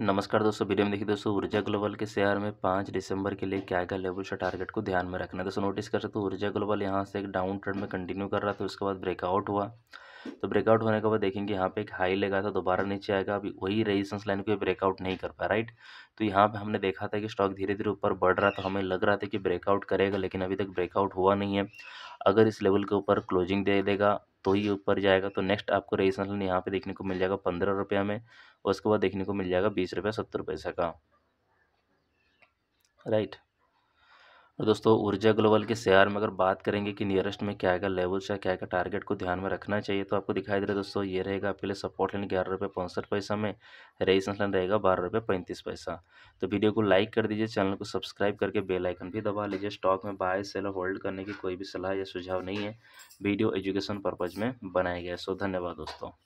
नमस्कार दोस्तों वीडियो में देखिए दोस्तों ऊर्जा ग्लोबल के शेयर में पाँच दिसंबर के लिए क्या क्या लेवल से टारगेट को ध्यान में रखना है दोस्तों नोटिस कर सकते हो ऊर्जा ग्लोबल यहाँ से एक डाउन ट्रेंड में कंटिन्यू कर रहा था उसके बाद ब्रेकआउट हुआ तो ब्रेकआउट होने के बाद देखेंगे यहाँ पे एक हाई लगा था दोबारा नीचे आएगा अभी वही रेजिस्टेंस लाइन को ब्रेकआउट नहीं कर पाया राइट तो यहाँ पे हमने देखा था कि स्टॉक धीरे धीरे ऊपर बढ़ रहा था हमें लग रहा था कि ब्रेकआउट करेगा लेकिन अभी तक ब्रेकआउट हुआ नहीं है अगर इस लेवल के ऊपर क्लोजिंग दे देगा तो ही ऊपर जाएगा तो नेक्स्ट आपको रेजिस्टेंस मसलन यहाँ पे देखने को मिल जाएगा पंद्रह रुपया में और उसके बाद देखने को मिल जाएगा बीस रुपया सत्तर पैसे का राइट और दोस्तों ऊर्जा ग्लोबल के शेयर में अगर बात करेंगे कि नियरेस्ट में क्या आएगा लेवल से क्या का टारगेट को ध्यान में रखना चाहिए तो आपको दिखाई दे रहा है दोस्तों ये रहेगा आपके लिए सपोर्ट लाइन ग्यारह रुपये पैंसठ पैसा में रेजिस्टेंस लाइन रहेगा बारह रुपये पैंतीस पैसा तो वीडियो को लाइक कर दीजिए चैनल को सब्सक्राइब करके बेलाइकन भी दबा लीजिए स्टॉक में बाय सेल और होल्ड करने की कोई भी सलाह या सुझाव नहीं है वीडियो एजुकेशन पर्पज़ में बनाया गया सो धन्यवाद दोस्तों